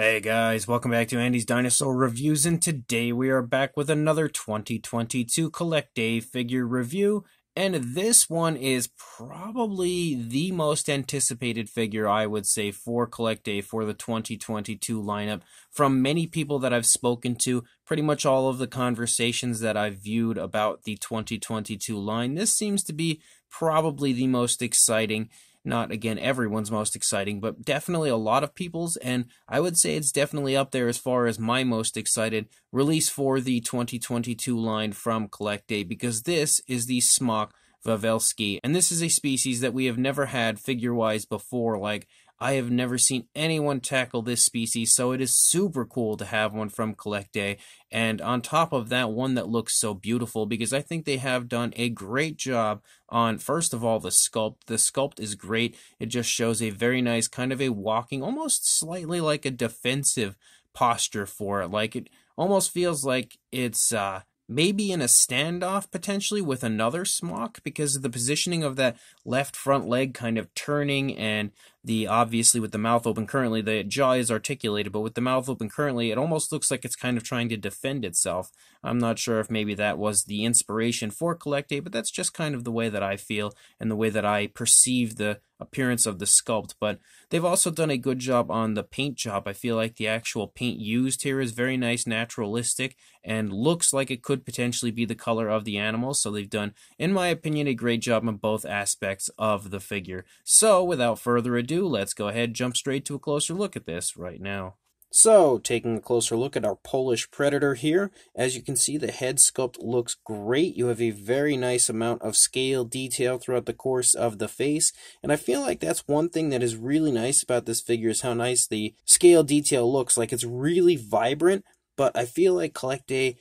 Hey guys, welcome back to Andy's Dinosaur Reviews, and today we are back with another 2022 Collect A figure review, and this one is probably the most anticipated figure, I would say, for Collect Day for the 2022 lineup. From many people that I've spoken to, pretty much all of the conversations that I've viewed about the 2022 line, this seems to be probably the most exciting not, again, everyone's most exciting, but definitely a lot of people's, and I would say it's definitely up there as far as my most excited release for the 2022 line from Collect Day, because this is the Smock Vavelski, and this is a species that we have never had figure-wise before, like I have never seen anyone tackle this species, so it is super cool to have one from Collect Day. And on top of that, one that looks so beautiful because I think they have done a great job on, first of all, the sculpt. The sculpt is great. It just shows a very nice kind of a walking, almost slightly like a defensive posture for it. Like it almost feels like it's, uh, maybe in a standoff potentially with another smock because of the positioning of that left front leg kind of turning and the obviously with the mouth open currently the jaw is articulated but with the mouth open currently it almost looks like it's kind of trying to defend itself i'm not sure if maybe that was the inspiration for collect but that's just kind of the way that i feel and the way that i perceive the appearance of the sculpt but they've also done a good job on the paint job i feel like the actual paint used here is very nice naturalistic and looks like it could potentially be the color of the animal so they've done in my opinion a great job on both aspects of the figure so without further ado let's go ahead jump straight to a closer look at this right now. So, taking a closer look at our Polish Predator here, as you can see the head sculpt looks great. You have a very nice amount of scale detail throughout the course of the face, and I feel like that's one thing that is really nice about this figure is how nice the scale detail looks. Like it's really vibrant, but I feel like Collect A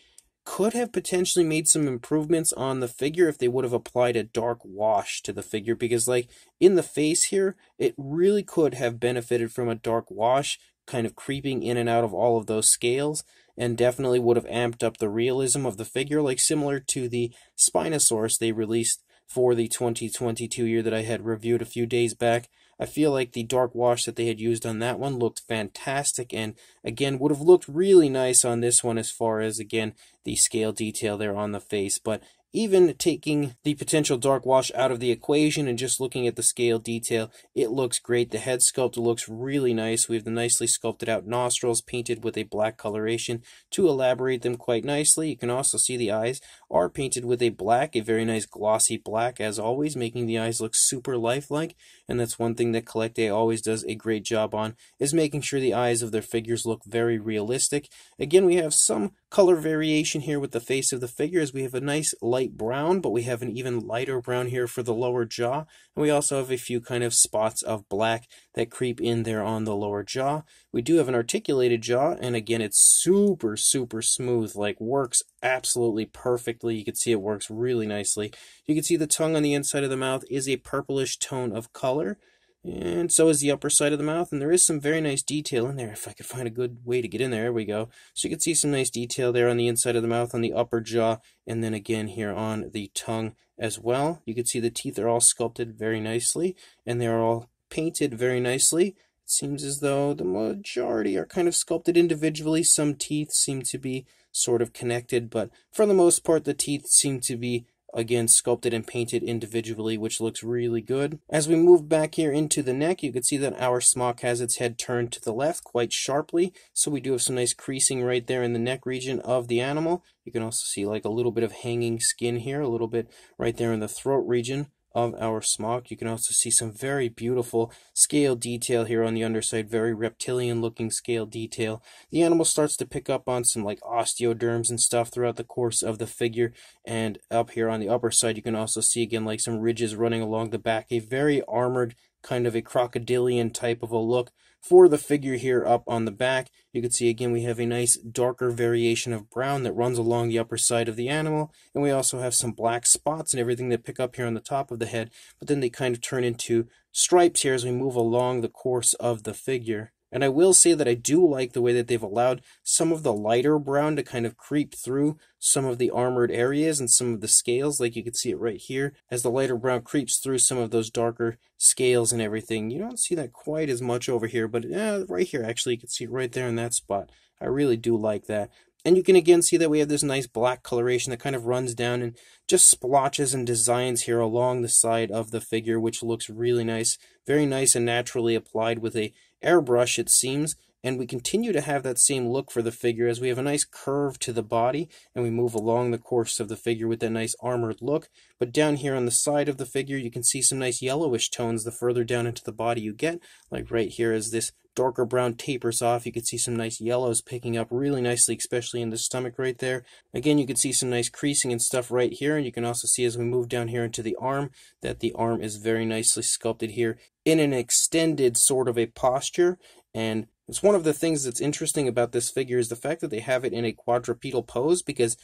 could have potentially made some improvements on the figure if they would have applied a dark wash to the figure because like in the face here it really could have benefited from a dark wash kind of creeping in and out of all of those scales and definitely would have amped up the realism of the figure like similar to the spinosaurus they released for the 2022 year that I had reviewed a few days back I feel like the dark wash that they had used on that one looked fantastic and again would have looked really nice on this one as far as again the scale detail there on the face. But even taking the potential dark wash out of the equation and just looking at the scale detail, it looks great. The head sculpt looks really nice. We have the nicely sculpted out nostrils painted with a black coloration to elaborate them quite nicely. You can also see the eyes are painted with a black, a very nice glossy black as always, making the eyes look super lifelike. And that's one thing that Collecta always does a great job on, is making sure the eyes of their figures look very realistic. Again, we have some color variation here with the face of the figure is we have a nice light brown, but we have an even lighter brown here for the lower jaw. And we also have a few kind of spots of black that creep in there on the lower jaw. We do have an articulated jaw, and again, it's super, super smooth, like works absolutely perfectly. You can see it works really nicely. You can see the tongue on the inside of the mouth is a purplish tone of color. And so is the upper side of the mouth, and there is some very nice detail in there. If I could find a good way to get in there, there we go. So you can see some nice detail there on the inside of the mouth, on the upper jaw, and then again here on the tongue as well. You can see the teeth are all sculpted very nicely, and they're all painted very nicely. It seems as though the majority are kind of sculpted individually. Some teeth seem to be sort of connected, but for the most part, the teeth seem to be again sculpted and painted individually, which looks really good. As we move back here into the neck, you can see that our smock has its head turned to the left quite sharply. So we do have some nice creasing right there in the neck region of the animal. You can also see like a little bit of hanging skin here, a little bit right there in the throat region of our smock. You can also see some very beautiful scale detail here on the underside, very reptilian looking scale detail. The animal starts to pick up on some like osteoderms and stuff throughout the course of the figure. And up here on the upper side, you can also see again like some ridges running along the back, a very armored kind of a crocodilian type of a look for the figure here up on the back, you can see again we have a nice darker variation of brown that runs along the upper side of the animal, and we also have some black spots and everything that pick up here on the top of the head, but then they kind of turn into stripes here as we move along the course of the figure. And I will say that I do like the way that they've allowed some of the lighter brown to kind of creep through some of the armored areas and some of the scales, like you can see it right here. As the lighter brown creeps through some of those darker scales and everything, you don't see that quite as much over here, but yeah, right here, actually, you can see it right there in that spot. I really do like that. And you can again see that we have this nice black coloration that kind of runs down and just splotches and designs here along the side of the figure, which looks really nice, very nice and naturally applied with a airbrush, it seems, and we continue to have that same look for the figure as we have a nice curve to the body and we move along the course of the figure with that nice armored look. But down here on the side of the figure, you can see some nice yellowish tones the further down into the body you get, like right here as this darker brown tapers off. You can see some nice yellows picking up really nicely, especially in the stomach right there. Again, you can see some nice creasing and stuff right here. And you can also see as we move down here into the arm that the arm is very nicely sculpted here in an extended sort of a posture. And it's one of the things that's interesting about this figure is the fact that they have it in a quadrupedal pose because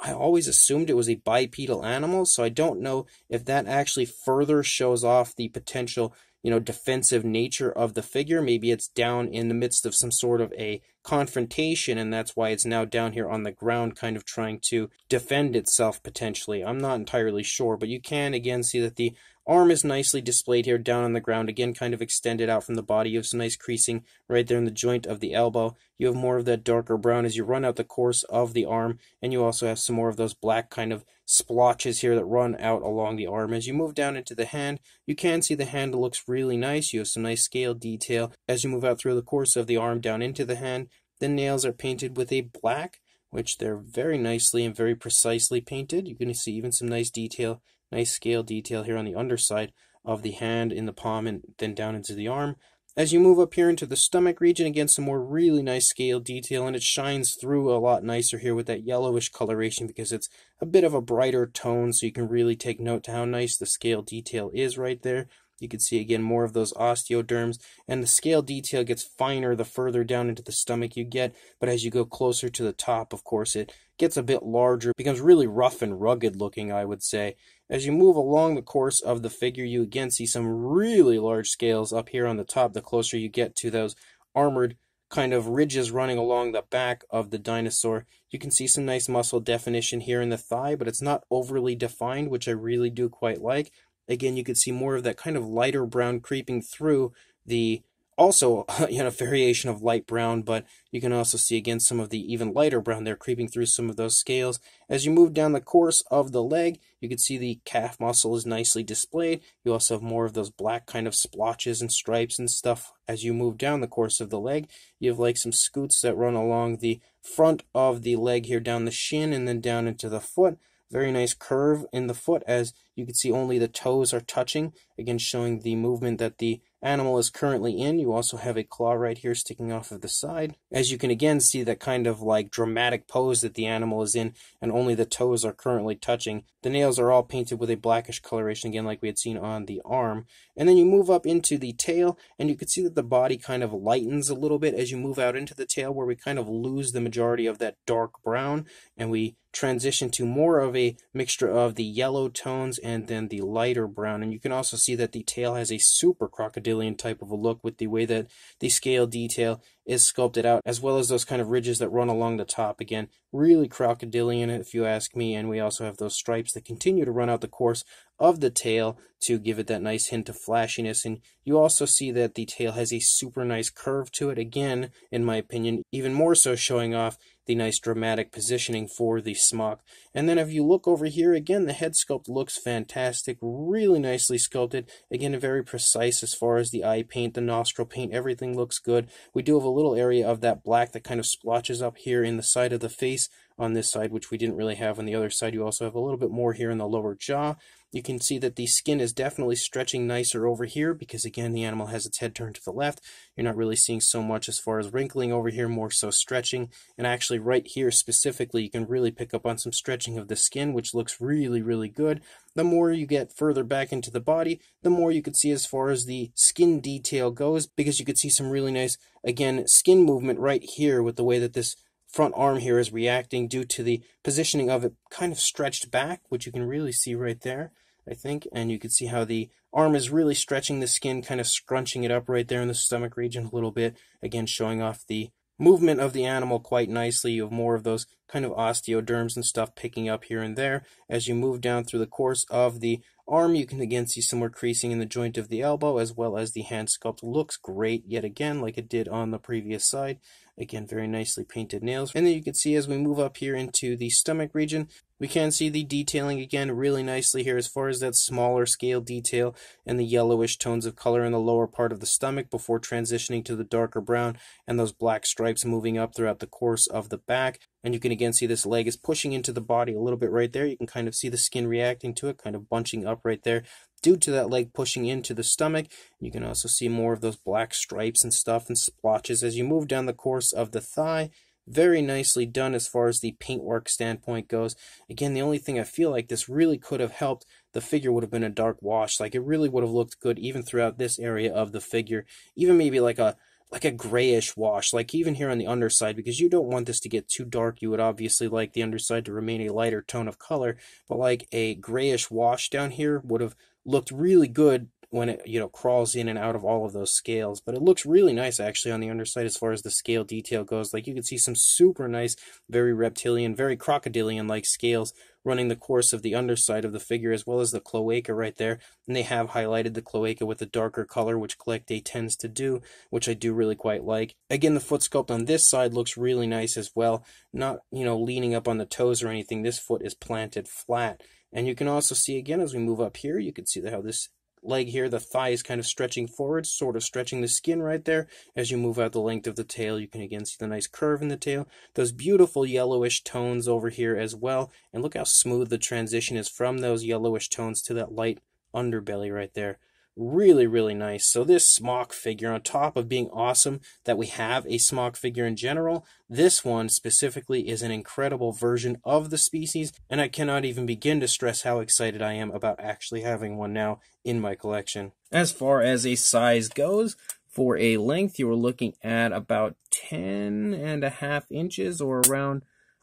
I always assumed it was a bipedal animal, so I don't know if that actually further shows off the potential you know defensive nature of the figure maybe it's down in the midst of some sort of a confrontation and that's why it's now down here on the ground kind of trying to defend itself potentially i'm not entirely sure but you can again see that the arm is nicely displayed here down on the ground again kind of extended out from the body you have some nice creasing right there in the joint of the elbow you have more of that darker brown as you run out the course of the arm and you also have some more of those black kind of splotches here that run out along the arm as you move down into the hand you can see the hand looks really nice you have some nice scale detail as you move out through the course of the arm down into the hand the nails are painted with a black which they're very nicely and very precisely painted. You can see even some nice detail Nice scale detail here on the underside of the hand in the palm and then down into the arm. As you move up here into the stomach region, again, some more really nice scale detail, and it shines through a lot nicer here with that yellowish coloration because it's a bit of a brighter tone, so you can really take note to how nice the scale detail is right there. You can see again more of those osteoderms, and the scale detail gets finer the further down into the stomach you get, but as you go closer to the top, of course, it gets a bit larger, becomes really rough and rugged looking, I would say. As you move along the course of the figure, you again see some really large scales up here on the top the closer you get to those armored kind of ridges running along the back of the dinosaur. You can see some nice muscle definition here in the thigh, but it's not overly defined, which I really do quite like. Again, you could see more of that kind of lighter brown creeping through the also you know variation of light brown but you can also see again some of the even lighter brown there creeping through some of those scales as you move down the course of the leg you can see the calf muscle is nicely displayed you also have more of those black kind of splotches and stripes and stuff as you move down the course of the leg you have like some scoots that run along the front of the leg here down the shin and then down into the foot very nice curve in the foot as you can see only the toes are touching, again showing the movement that the animal is currently in. You also have a claw right here sticking off of the side. As you can again see that kind of like dramatic pose that the animal is in and only the toes are currently touching. The nails are all painted with a blackish coloration again like we had seen on the arm. And then you move up into the tail and you can see that the body kind of lightens a little bit as you move out into the tail where we kind of lose the majority of that dark brown and we transition to more of a mixture of the yellow tones and then the lighter brown. And you can also see that the tail has a super crocodilian type of a look with the way that the scale detail is sculpted out, as well as those kind of ridges that run along the top. Again, really crocodilian if you ask me. And we also have those stripes that continue to run out the course of the tail to give it that nice hint of flashiness. And you also see that the tail has a super nice curve to it. Again, in my opinion, even more so showing off the nice dramatic positioning for the smock. And then if you look over here again, the head sculpt looks fantastic, really nicely sculpted. Again, very precise as far as the eye paint, the nostril paint, everything looks good. We do have a little area of that black that kind of splotches up here in the side of the face on this side, which we didn't really have on the other side. You also have a little bit more here in the lower jaw. You can see that the skin is definitely stretching nicer over here because again, the animal has its head turned to the left. You're not really seeing so much as far as wrinkling over here, more so stretching. And actually right here specifically, you can really pick up on some stretching of the skin, which looks really, really good. The more you get further back into the body, the more you could see as far as the skin detail goes because you could see some really nice, again, skin movement right here with the way that this front arm here is reacting due to the positioning of it kind of stretched back, which you can really see right there, I think. And you can see how the arm is really stretching the skin, kind of scrunching it up right there in the stomach region a little bit. Again, showing off the movement of the animal quite nicely. You have more of those kind of osteoderms and stuff picking up here and there. As you move down through the course of the arm, you can again see some more creasing in the joint of the elbow as well as the hand sculpt. Looks great yet again, like it did on the previous side. Again, very nicely painted nails. And then you can see as we move up here into the stomach region, we can see the detailing again really nicely here as far as that smaller scale detail and the yellowish tones of color in the lower part of the stomach before transitioning to the darker brown and those black stripes moving up throughout the course of the back. And you can again see this leg is pushing into the body a little bit right there. You can kind of see the skin reacting to it, kind of bunching up right there due to that leg pushing into the stomach. You can also see more of those black stripes and stuff and splotches as you move down the course of the thigh. Very nicely done as far as the paintwork standpoint goes. Again, the only thing I feel like this really could have helped, the figure would have been a dark wash. Like it really would have looked good even throughout this area of the figure. Even maybe like a like a grayish wash, like even here on the underside, because you don't want this to get too dark. You would obviously like the underside to remain a lighter tone of color, but like a grayish wash down here would have looked really good when it you know crawls in and out of all of those scales but it looks really nice actually on the underside as far as the scale detail goes like you can see some super nice very reptilian very crocodilian like scales running the course of the underside of the figure as well as the cloaca right there and they have highlighted the cloaca with a darker color which collect day tends to do which i do really quite like again the foot sculpt on this side looks really nice as well not you know leaning up on the toes or anything this foot is planted flat and you can also see again as we move up here, you can see how this leg here, the thigh is kind of stretching forward, sort of stretching the skin right there. As you move out the length of the tail, you can again see the nice curve in the tail, those beautiful yellowish tones over here as well. And look how smooth the transition is from those yellowish tones to that light underbelly right there really really nice so this smock figure on top of being awesome that we have a smock figure in general this one specifically is an incredible version of the species and i cannot even begin to stress how excited i am about actually having one now in my collection as far as a size goes for a length you were looking at about 10 and a half inches or around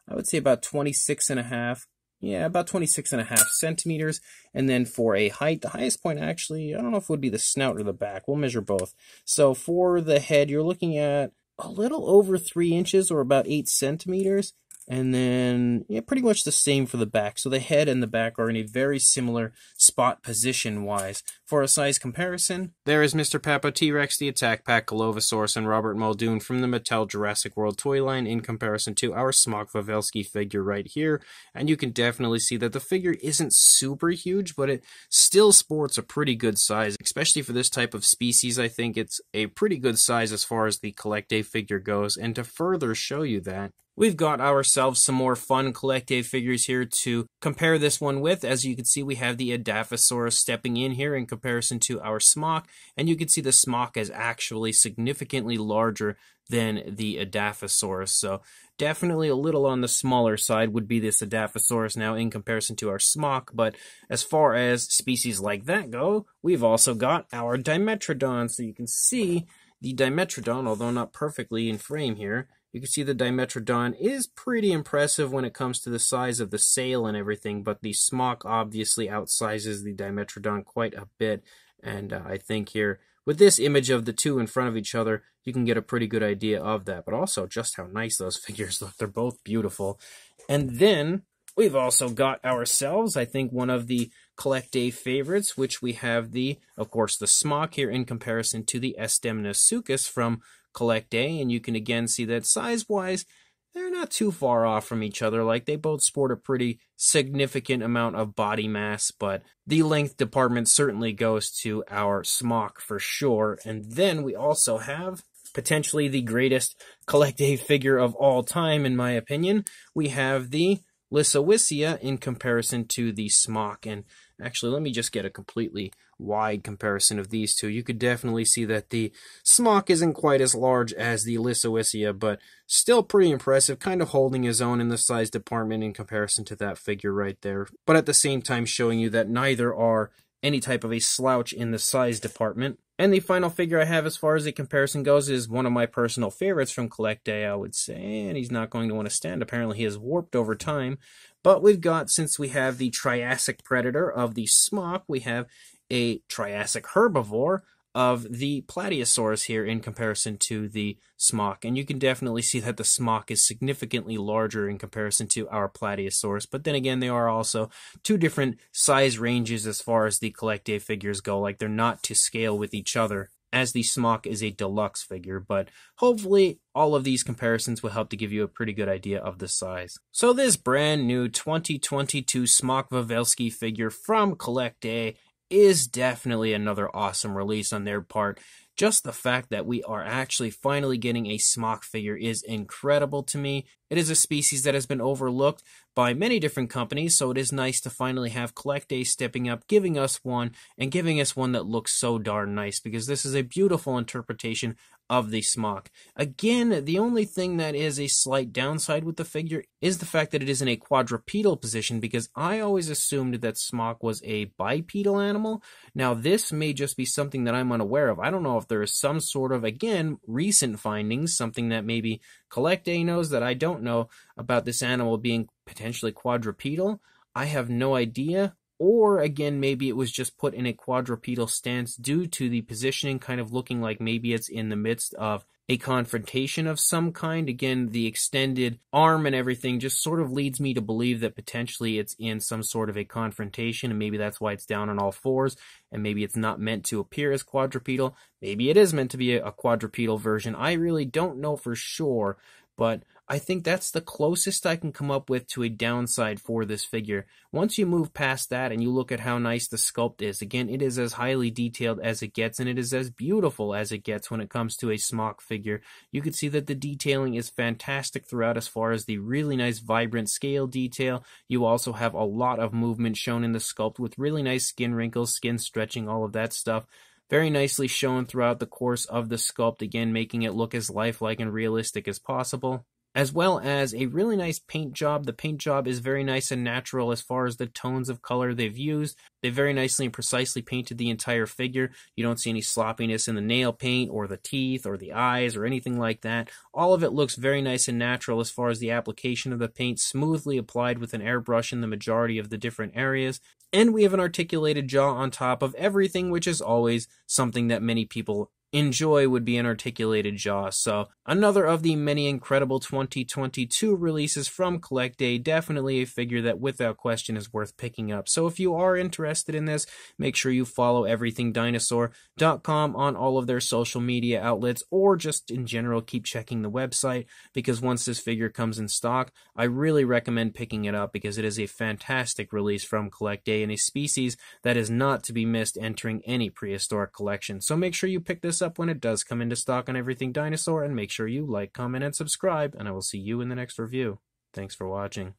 i would say about 26 and a half yeah, about 26 and a half centimeters. And then for a height, the highest point actually, I don't know if it would be the snout or the back. We'll measure both. So for the head, you're looking at a little over three inches or about eight centimeters. And then, yeah, pretty much the same for the back. So the head and the back are in a very similar spot position-wise. For a size comparison, there is Mr. Papa T-Rex, the Attack Pack, Golovosaurus, and Robert Muldoon from the Mattel Jurassic World toy line in comparison to our Smok Vavelsky figure right here. And you can definitely see that the figure isn't super huge, but it still sports a pretty good size, especially for this type of species. I think it's a pretty good size as far as the Collect A figure goes. And to further show you that, We've got ourselves some more fun collective figures here to compare this one with. As you can see, we have the Adaphosaurus stepping in here in comparison to our Smock, and you can see the Smock is actually significantly larger than the Adaphosaurus. So definitely a little on the smaller side would be this Adaphosaurus now in comparison to our Smock, but as far as species like that go, we've also got our Dimetrodon. So you can see the Dimetrodon, although not perfectly in frame here, you can see the Dimetrodon is pretty impressive when it comes to the size of the sail and everything, but the Smock obviously outsizes the Dimetrodon quite a bit. And uh, I think here, with this image of the two in front of each other, you can get a pretty good idea of that, but also just how nice those figures look. They're both beautiful. And then we've also got ourselves, I think, one of the collect day favorites, which we have the, of course, the Smock here in comparison to the Estemnosuchus from Collect A, and you can again see that size-wise, they're not too far off from each other. Like they both sport a pretty significant amount of body mass, but the length department certainly goes to our smock for sure. And then we also have potentially the greatest collect A figure of all time, in my opinion. We have the Lissowissia in comparison to the smock. And Actually, let me just get a completely wide comparison of these two. You could definitely see that the Smock isn't quite as large as the Lissoissia, but still pretty impressive, kind of holding his own in the size department in comparison to that figure right there. But at the same time showing you that neither are any type of a slouch in the size department. And the final figure I have as far as the comparison goes is one of my personal favorites from Collect Day, I would say, and he's not going to want to stand. Apparently, he has warped over time. But we've got, since we have the Triassic Predator of the Smock, we have a Triassic Herbivore of the Platyosaurus here in comparison to the Smock. And you can definitely see that the Smock is significantly larger in comparison to our Platyosaurus. But then again, they are also two different size ranges as far as the Collective figures go. Like they're not to scale with each other as the Smock is a deluxe figure, but hopefully all of these comparisons will help to give you a pretty good idea of the size. So this brand new 2022 Smock Wawelski figure from Collect A is definitely another awesome release on their part. Just the fact that we are actually finally getting a Smock figure is incredible to me. It is a species that has been overlooked by many different companies, so it is nice to finally have Collect Day stepping up, giving us one, and giving us one that looks so darn nice because this is a beautiful interpretation of the smock. Again, the only thing that is a slight downside with the figure is the fact that it is in a quadrupedal position because I always assumed that smock was a bipedal animal. Now, this may just be something that I'm unaware of. I don't know if there is some sort of, again, recent findings, something that maybe Collect A knows that I don't know about this animal being potentially quadrupedal. I have no idea, or again, maybe it was just put in a quadrupedal stance due to the positioning kind of looking like maybe it's in the midst of a confrontation of some kind. Again, the extended arm and everything just sort of leads me to believe that potentially it's in some sort of a confrontation, and maybe that's why it's down on all fours, and maybe it's not meant to appear as quadrupedal. Maybe it is meant to be a, quadrupedal version. I really don't know for sure, but I think that's the closest I can come up with to a downside for this figure. Once you move past that and you look at how nice the sculpt is, again, it is as highly detailed as it gets and it is as beautiful as it gets when it comes to a smock figure. You can see that the detailing is fantastic throughout as far as the really nice vibrant scale detail. You also have a lot of movement shown in the sculpt with really nice skin wrinkles, skin stretching, all of that stuff very nicely shown throughout the course of the sculpt, again, making it look as lifelike and realistic as possible as well as a really nice paint job. The paint job is very nice and natural as far as the tones of color they've used. They very nicely and precisely painted the entire figure. You don't see any sloppiness in the nail paint or the teeth or the eyes or anything like that. All of it looks very nice and natural as far as the application of the paint, smoothly applied with an airbrush in the majority of the different areas. And we have an articulated jaw on top of everything, which is always something that many people enjoy would be an articulated jaw. So, another of the many incredible 2022 releases from Collect Day, definitely a figure that without question is worth picking up. So, if you are interested in this, make sure you follow everythingdinosaur.com on all of their social media outlets or just in general keep checking the website because once this figure comes in stock, I really recommend picking it up because it is a fantastic release from Collect Day and a species that is not to be missed entering any prehistoric collection. So, make sure you pick this up when it does come into stock on Everything Dinosaur, and make sure you like, comment, and subscribe, and I will see you in the next review. Thanks for watching.